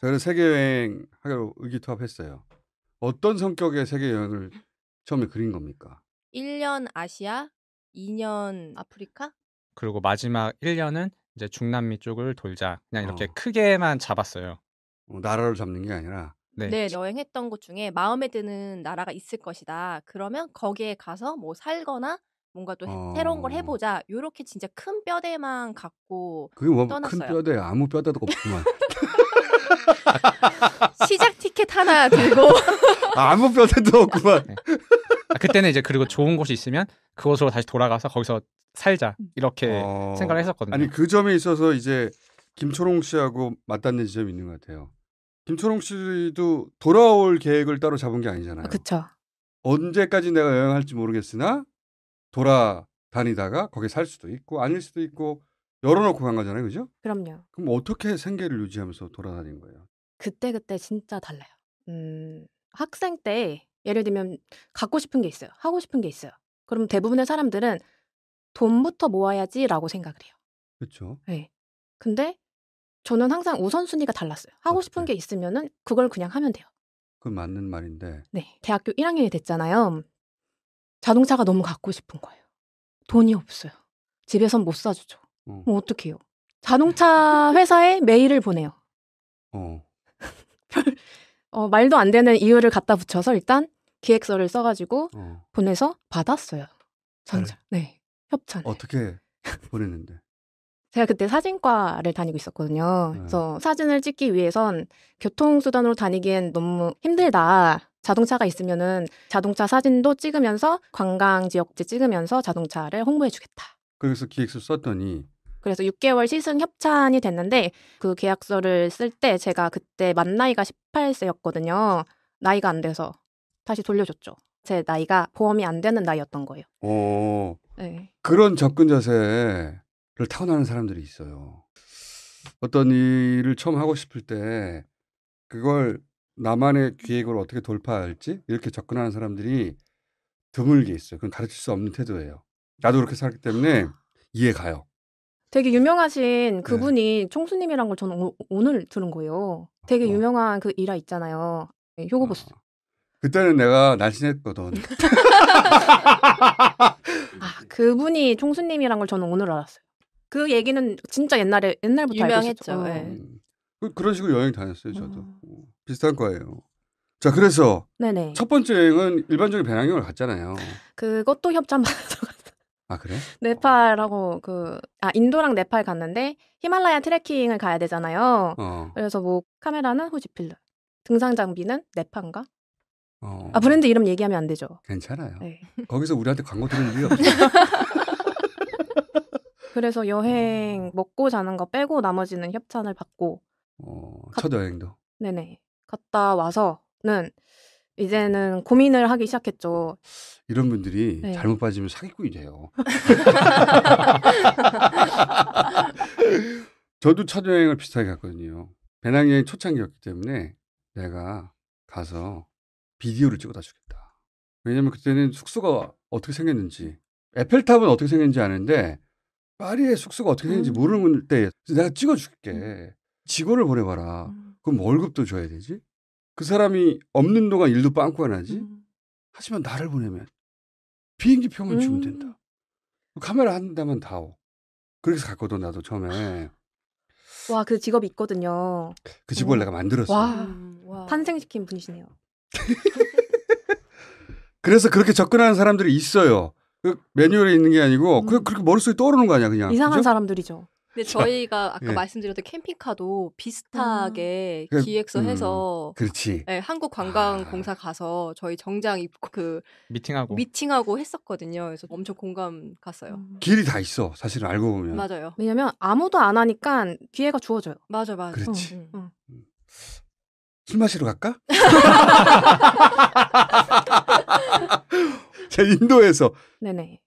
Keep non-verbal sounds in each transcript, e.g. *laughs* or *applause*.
저는 세계 여행 하기로 의기투합했어요. 어떤 성격의 세계 여행을 처음에 그린 겁니까? 1년 아시아, 2년 아프리카? 그리고 마지막 1년은 이제 중남미 쪽을 돌자. 그냥 이렇게 어. 크게만 잡았어요. 어, 나라를 잡는 게 아니라 네. 네. 여행했던 곳 중에 마음에 드는 나라가 있을 것이다. 그러면 거기에 가서 뭐 살거나 뭔가 또 어... 새로운 걸 어. 해보자. 요렇게 진짜 큰 뼈대만 갖고 그게 뭐큰 떠났어요. 뼈대 아무 뼈대도 없구만. *laughs* *laughs* 시작 티켓 하나 들고 아무 뼈대도 없구만. 아, 그때는 이제 그리고 좋은 곳이 있으면 그곳으로 다시 돌아가서 거기서 살자 이렇게 어... 생각을 했었거든요. 아니 그 점에 있어서 이제 김초롱 씨하고 맞닿는 지점이 있는 것 같아요. 김초롱 씨도 돌아올 계획을 따로 잡은 게 아니잖아요. 아, 그쵸 언제까지 내가 여행할지 모르겠으나 돌아다니다가 거기 살 수도 있고 아닐 수도 있고 열어놓고 간 거잖아요, 그죠? 그럼요. 그럼 어떻게 생계를 유지하면서 돌아다닌 거예요? 그때그때 진짜 달라요. 음, 학생 때 예를 들면 갖고 싶은 게 있어요. 하고 싶은 게 있어요. 그럼 대부분의 사람들은 돈부터 모아야지라고 생각을 해요. 그렇죠. 네. 근데 저는 항상 우선순위가 달랐어요. 하고 싶은 게 있으면은 그걸 그냥 하면 돼요. 그 맞는 말인데. 네. 대학교 1학년이 됐잖아요. 자동차가 너무 갖고 싶은 거예요. 돈이 없어요. 집에선 못 사주죠. 어. 뭐 어떡해요. 자동차 회사에 메일을 보내요. 어. 어, 말도 안 되는 이유를 갖다 붙여서 일단 기획서를 써가지고 어. 보내서 받았어요. 상장. 네. 네. 협찬. 어떻게 보냈는데? *laughs* 제가 그때 사진과를 다니고 있었거든요. 네. 그래서 사진을 찍기 위해선 교통수단으로 다니기엔 너무 힘들다. 자동차가 있으면은 자동차 사진도 찍으면서 관광 지역지 찍으면서 자동차를 홍보해주겠다. 그래서 기획서 썼더니 그래서 6개월 시승 협찬이 됐는데 그 계약서를 쓸 때 제가 그때 만 나이가 18세였거든요. 나이가 안 돼서 다시 돌려줬죠. 제 나이가 보험이 안 되는 나이였던 거예요. 오, 어. 네. 그런 접근 자세를 타고나는 사람들이 있어요. 어떤 일을 처음 하고 싶을 때 그걸 나만의 기획을 어떻게 돌파할지 이렇게 접근하는 사람들이 드물게 있어요. 그건 가르칠 수 없는 태도예요. 나도 그렇게 살기 때문에 이해가요. 되게 유명하신 네. 그분이 총수님이란 걸 저는 오, 오늘 들은 거예요. 되게 어. 유명한 그 일화 있잖아요. 효고보스. 예, 아. 어. 그때는 내가 날씬했거든. *laughs* *laughs* 아, 그분이 총수님이란 걸 저는 오늘 알았어요. 그 얘기는 진짜 옛날에 옛날부터 유명했죠. 알고 있었죠. 예. 음. 그, 그런 식으로 여행 다녔어요, 저도. 음. 비슷한 거예요. 자, 그래서 네네. 첫 번째 여행은 일반적인 배낭여행을 갔잖아요. 그것도 협찬 받아서 아 그래? 네팔하고 그 아 인도랑 네팔 갔는데 히말라야 트레킹을 가야 되잖아요. 어. 그래서 뭐 카메라는 호지필름, 등산 장비는 네판가? 어. 아 브랜드 이름 얘기하면 안 되죠. 괜찮아요. 네. 거기서 우리한테 광고 들은 이없어 *laughs* 그래서 여행 음. 먹고 자는 거 빼고 나머지는 협찬을 받고 어, 첫 여행도. 네네 갔다 와서는 이제는 고민을 하기 시작했죠. 이런 분들이 네. 잘못 빠지면 사기꾼이 돼요. *laughs* 저도 첫 여행을 비슷하게 갔거든요. 배낭여행 초창기였기 때문에 내가 가서 비디오를 찍어다 주겠다. 왜냐면 그때는 숙소가 어떻게 생겼는지 에펠탑은 어떻게 생겼는지 아는데 파리의 숙소가 어떻게 생겼는지 음. 모르는 때 내가 찍어줄게. 음. 직원을 보내봐라. 음. 그럼 월급도 줘야 되지. 그 사람이 없는 동안 일도 빵꾸가 나지. 음. 하지만 나를 보내면 비행기 표만 음. 주면 된다. 음. 그 카메라 한 대만 다오. 그래서 갔거든 나도 처음에. 와 그 직업이 있거든요. 그 직업을 어. 음. 내가 만들었어. 와, 와. 탄생시킨 분이시네요. *laughs* 그래서 그렇게 접근하는 사람들이 있어요. 그 매뉴얼에 있는 게 아니고 그 음. 그냥 그렇게 머릿속에 떠오르는 거 아니야 그냥. 이상한 그죠? 사람들이죠. 근데 저희가 아까 예. 말씀드렸던 캠핑카도 음. 비슷하게 음. 기획서 해서 그렇지. 예, 한국관광공사 아. 가서 저희 정장 입고 그 미팅하고 미팅하고 했었거든요. 그래서 엄청 공감 갔어요. 음. 길이 다 있어. 사실 알고 보면. 맞아요. 왜냐면 아무도 안 하니까 기회가 주어져요. 맞아 맞아. 그렇지. 응. 응. 음. 술 마시러 갈까? 제 *laughs* *laughs* 인도에서 네네.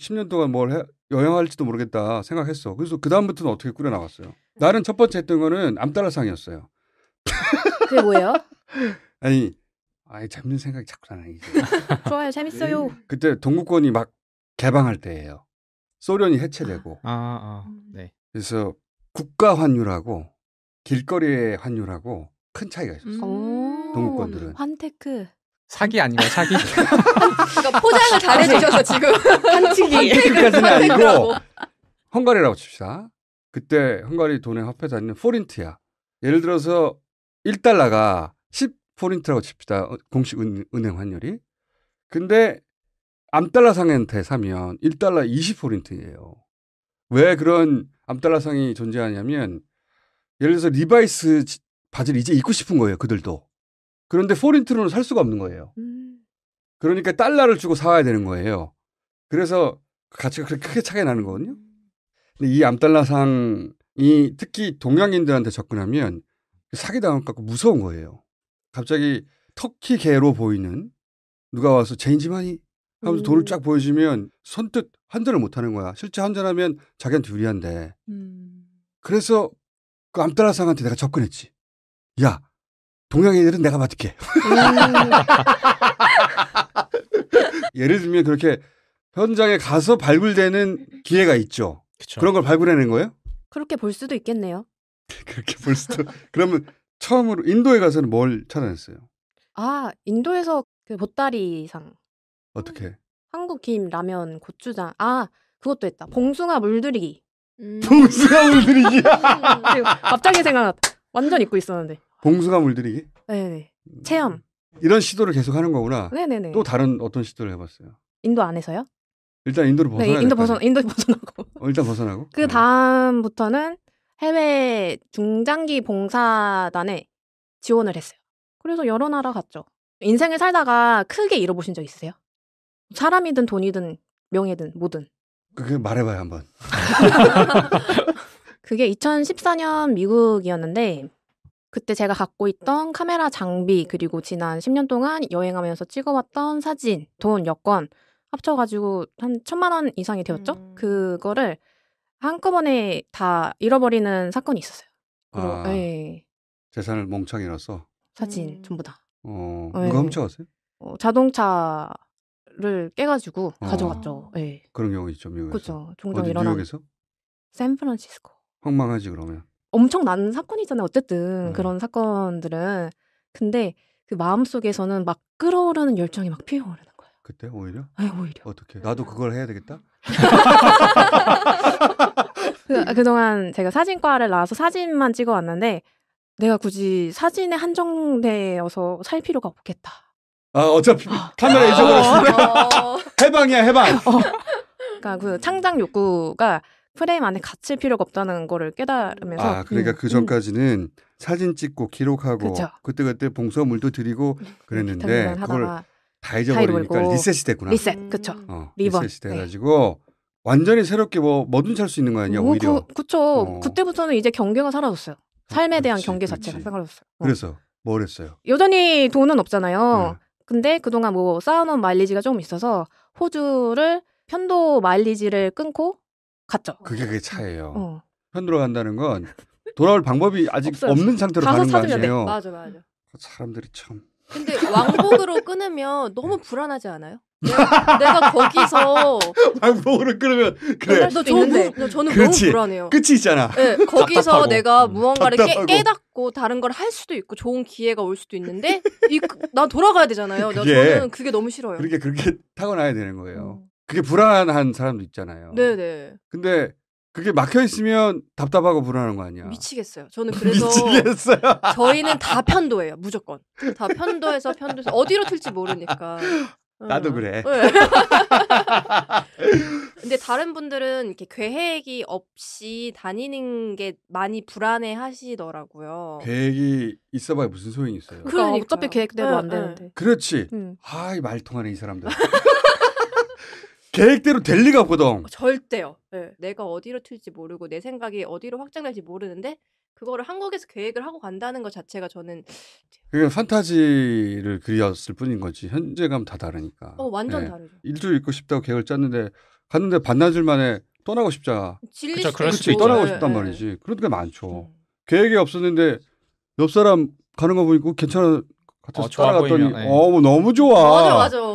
10년 동안 뭘 해, 여행할지도 모르겠다 생각했어. 그래서 그 다음부터는 어떻게 꾸려 나갔어요. 음. 나는 첫 번째 했던 거는 암따라상이었어요. 그게 뭐예요? *laughs* 아니, 아이 재밌는 생각이 자꾸 나네. *laughs* 좋아요, 재밌어요. 음, 그때 동구권이 막 개방할 때예요. 소련이 해체되고. 아, 아, 음. 네. 그래서 국가 환율하고 길거리의 환율하고 큰 차이가 있었어요. 음. 동구권들은 환테크. 사기 아니가요 사기? 그러니까 포장을 아, 잘 해주셔서 지금 한치기 까지는 아니고 헝가리라고 칩시다. 그때 헝가리 돈의 화폐 단위는 포린트야. 예를 들어서 1달러가 10포린트라고 칩시다. 어, 공식 은, 행 환율이. 근데 암달러 상한테 사면 1달러 20포린트예요. 왜 그런 암달러 상이 존재하냐면 예를 들어서 리바이스 바지를 이제 입고 싶은 거예요. 그들도. 그런데 포린트로는 살 수가 없는 거예요. 음. 그러니까 달러를 주고 사와야 되는 거예요. 그래서 가치가 그렇게 크게 차이 나는 거거든요. 음. 근데 이 암달러상이 특히 동양인들한테 접근하면 사기당할 것 같고 무서운 거예요. 갑자기 터키계로 보이는 누가 와서 제인지만이 하면서 음. 돈을 쫙 보여주면 선뜻 환전을 못하는 거야. 실제 환전하면 자기한테 유리한데. 음. 그래서 그암달라상한테 내가 접근했지. 야, 동양인들은 내가 받을게. 음. *laughs* 예를 들면 그렇게 현장에 가서 발굴되는 기회가 있죠. 그쵸. 그런 걸 발굴해낸 거예요? 그렇게 볼 수도 있겠네요. *laughs* 그렇게 볼 수도. 그러면 처음으로 인도에 가서는 뭘 찾아냈어요? 아 인도에서 그 보따리상. 어떻게? 한국 김 라면 고추장. 아 그것도 했다. 봉숭아 물들이기. 음. 봉숭아 물들이기야. *laughs* 갑자기 생각났다. 완전 잊고 있었는데. 봉숭아 물들이기? 네네. 음. 체험. 이런 시도를 계속 하는 거구나. 네네네. 또 다른 어떤 시도를 해봤어요? 인도 안에서요? 일단 인도를 벗어나. 네, 인도 벗어 인도 벗어나고. 어, 일단 벗어나고. 그 음. 다음부터는 해외 중장기 봉사단에 지원을 했어요. 그래서 여러 나라 갔죠. 인생을 살다가 크게 잃어보신 적 있으세요? 사람이든 돈이든 명예든 뭐든. 그게 그 말해봐요 한번. *laughs* 그게 2014년 미국이었는데 그때 제가 갖고 있던 카메라 장비 그리고 지난 10년 동안 여행하면서 찍어왔던 사진, 돈, 여권 합쳐가지고 한 천만 원 이상이 되었죠. 음. 그거를 한꺼번에 다 잃어버리는 사건이 있었어요. 아. 그리고, 아, 네. 재산을 몽창 잃었어. 사진 음. 전부 다. 어, 네. 누가 훔쳐갔어요? 어, 자동차를 깨가지고 어. 가져갔죠. 네. 그런 경우 있죠 미국에서. 그렇죠. 종종 일어나는. 뉴욕에서? 샌프란시스코. 황망하지 그러면. 엄청난 사건이잖아요. 어쨌든 음. 그런 사건들은 근데 그 마음 속에서는 막 끓어오르는 열정이 막 피어오르는 거예요. 그때 오히려? 네, 오히려. 어떻게? 나도 그걸 해야 되겠다. 그, 아, 동안 제가 사진과를 나와서 사진만 찍어왔는데 내가 굳이 사진에 한정되어서 살 필요가 없겠다. 아 어차피 아. 카메라 잊어버렸어. *laughs* 해방이야 해방. 어. 그러니까 그 창작 욕구가 프레임 안에 갇힐 필요가 없다는 거를 깨달으면서 아 그러니까 음. 그 전까지는 음. 사진 찍고 기록하고 그쵸. 그때그때 봉서물도 드리고 음, 그랬는데 그걸 다 잊어버리니까 리셋이 됐구나 리셋 그쵸 어, 리번 리셋이 네. 돼가지고 네. 완전히 새롭게 뭐 뭐든 살수 있는 거아니냐 뭐, 오히려 그, 그쵸 어. 그때부터는 이제 경계가 사라졌어요 삶에 그렇지, 대한 경계 자체가 사라졌어요 어. 그래서 뭘 했어요 여전히 돈은 없잖아요 네. 근데 그동안 뭐 쌓아놓은 마일리지가 좀 있어서 호주를 편도 마일리지를 끊고 갔죠. 그게 그게 차예요. 어. 편으로 간다는 건 돌아올 방법이 아직 없어요. 없는 상태로 가서 가는 거 아니에요. 맞아 맞아. 그 사람들이 참 근데 왕복으로 끊으면 너무 네. 불안하지 않아요? 내가, 내가 거기서 *laughs* 왕복으로 끊으면 그래. 너 저는, 저는 그렇지. 너무 불안해요. 끝이 있잖아. 네, 거기서 내가 음, 무언가를 답 깨, 닫고 다른 걸 할 수도 있고 좋은 기회가 올 수도 있는데 이, 그, 나 돌아가야 되잖아요. 그게- 저는 그게 너무 싫어요. 그렇게 그렇게 타고나야 되는 거예요. 음. 그게 불안한 사람도 있잖아요. 네네. 근데 그게 막혀 있으면 답답하고 불안한 거 아니야. 미치겠어요. 저는 *laughs* 그래서 미치겠어요. 저희는 다 편도예요. 무조건. 다 편도에서 편도에서 어디로 튈지 모르니까. *laughs* 나도 응. 어. 그래. 네. 근데 다른 분들은 이렇게 계획이 없이 다니는 게 많이 불안해 하시더라고요. 계획이 있어봐야 무슨 소용이 있어요. 그러니까 어차피 계획대로 네, 안 네. 되는데. 그렇지. 음. 아이 말 통하네 이 사람들. *laughs* 계획대로 될 리가 없거든. 절대요. 네. 내가 어디로 튈지 모르고 내 생각이 어디로 확장될지 모르는데 그거를 한국에서 계획을 하고 간다는 것 자체가 저는 그냥 판타지를 그리었을 뿐인 거지 현재감 다 다르니까. 어 완전 네. 다르죠. 일주일 있고 싶다고 계획을 짰는데 갔는데 반나절 만에 떠나고 싶자. 진짜 그쵸, 그럴 수 떠나고 싶단 네. 말이지. 그런 게 많죠. 음. 계획이 없었는데 옆 사람 가는 거 보니까 괜찮아. 어, 같아서 어, 따라갔더니 어우 너무 좋아. 맞아 맞아.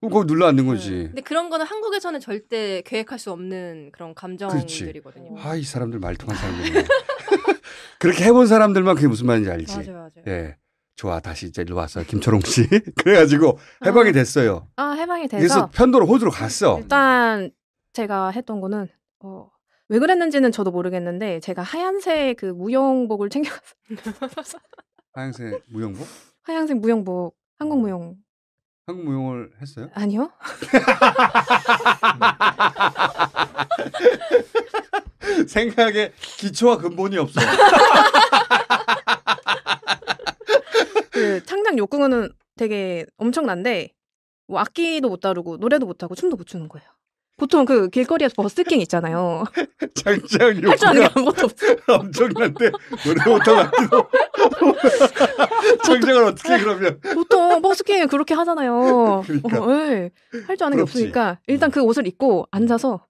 그럼 거기 눌러 앉는 거지. 네. 근데 그런 거는 한국에서는 절대 계획할 수 없는 그런 감정들이거든요. 아, 이 사람들 말통한 사람들. *laughs* 그렇게 해본 사람들만 그게 무슨 말인지 알지. 맞아요, 맞아요. 예. 좋아, 다시 이제 일로 와서 김초롱 씨. *laughs* 그래가지고 해방이 아. 됐어요. 아, 해방이 돼서. 그래서 편도로 호주로 갔어. 일단 제가 했던 거는, 어, 왜 그랬는지는 저도 모르겠는데, 제가 하얀색 그 무용복을 챙겨 *laughs* 하얀색 무용복? 하얀색 무용복. 한국 어. 무용. 한국 무용을 했어요? 아니요. *laughs* 생각에 기초와 근본이 없어. 요그 창작 욕구는 되게 엄청난데 뭐 악기도 못 다루고 노래도 못 하고 춤도 못 추는 거예요. 보통 그 길거리에서 버스킹 있잖아요. 장장 할줄 아는 게 욕구가 아무것도 없어. *laughs* 엄청난데 노래 못하고 장장을 어떻게 네. 그러면 보통 버스킹 그렇게 하잖아요. 그러니까. 어, 예. 할줄 아는 게 부럽지. 없으니까 일단 음. 그 옷을 입고 앉아서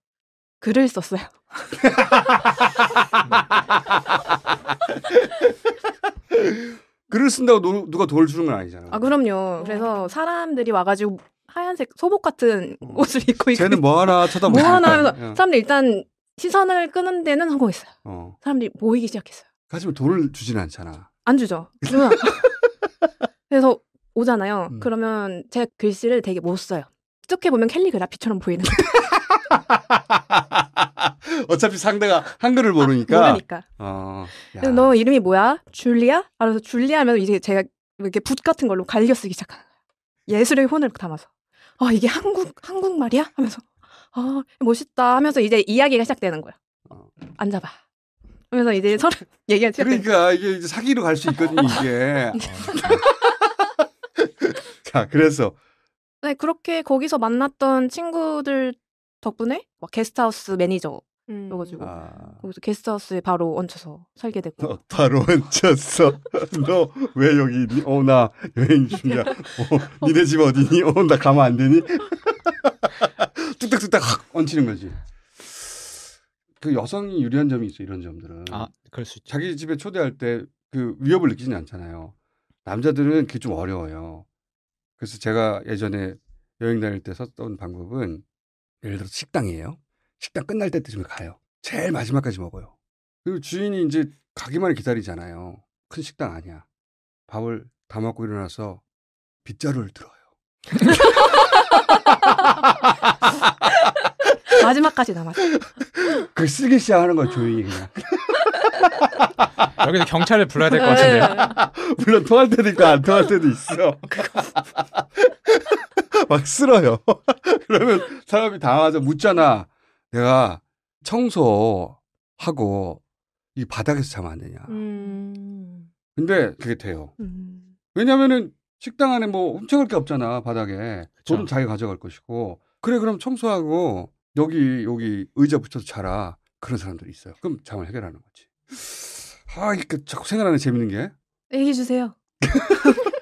글을 썼어요. *laughs* 글을 쓴다고 노- 누가 도를 주는 건 아니잖아. 아 그럼요. 어. 그래서 사람들이 와가지고 하얀색 소복 같은 음. 옷을 입고 있고 쟤는 뭐 하나 쳐다보고 뭐 하나 하면서 예. 사람들 이 일단 시선을 끄는 데는 성공했어요. 어. 사람들이 모이기 시작했어요. 하지만 돈을 주지는 않잖아. 안 주죠. *laughs* 그래서 오잖아요. 음. 그러면 제 글씨를 되게 못 써요. 쭉게 보면 캘리그라피처럼 보이는. *laughs* 어차피 상대가 한글을 모르니까. 아, 모르니까. 어, 너 이름이 뭐야? 줄리아? 알아서 줄리아 하면 이제 제가 이렇게 붓 같은 걸로 갈겨 쓰기 시작하는 거예요. 예술의 혼을 담아서. 어, 이게 한국 한국말이야? 하면서 어, 멋있다 하면서 이제 이야기가 시작되는 거야. 어. 앉아봐. 하면서 이제 서로 *laughs* 얘기하 시작. 그러니까 이게 이제 사기로 갈 수 있거든요 이게. 어. *laughs* 자 그래서. 네 그렇게 거기서 만났던 친구들 덕분에 막 게스트하우스 매니저 음. 그래가지고 아. 기서 게스트하우스에 바로 얹혀서 살게 됐고 어, *laughs* 너, 바로 얹혔어 너 왜 여기 있니? 어나 여행 중이야 어, 니네 집 어디니? 어나 가면 안 되니? *laughs* 뚝딱뚝딱 확 얹히는 거지 그 여성이 유리한 점이 있어 이런 점들은 아 그럴 수 있죠. 자기 집에 초대할 때 그 위협을 느끼진 않잖아요 남자들은 그게 좀 어려워요 그래서 제가 예전에 여행 다닐 때 썼던 방법은 예를 들어 식당이에요 식당 끝날 때쯤에 가요. 제일 마지막까지 먹어요. 그리고 주인이 이제 가기만을 기다리잖아요. 큰 식당 아니야. 밥을 다 먹고 일어나서 빗자루를 들어요. *laughs* 마지막까지 남았어. 그 쓰기 시작하는 거 조용히 그냥. 여기서 경찰을 불러야 될것 네. 같은데요. *laughs* 물론 통할 때도 있고 안 통할 때도 있어. *laughs* 막 쓸어요. 그러면 사람이 당황하자 묻잖아. 내가 청소하고 이 바닥에서 자면 안 되냐. 음. 근데 그게 돼요. 음. 왜냐면은 식당 안에 뭐 훔쳐갈 게 없잖아 바닥에. 돈은 자기가 가져갈 것이고. 그래 그럼 청소하고 여기 여기 의자 붙여서 자라 그런 사람들이 있어요. 그럼 잠을 해결하는 거지. 아, 이렇게 자꾸 생각나는 재밌는 게. 얘기해 주세요. *laughs*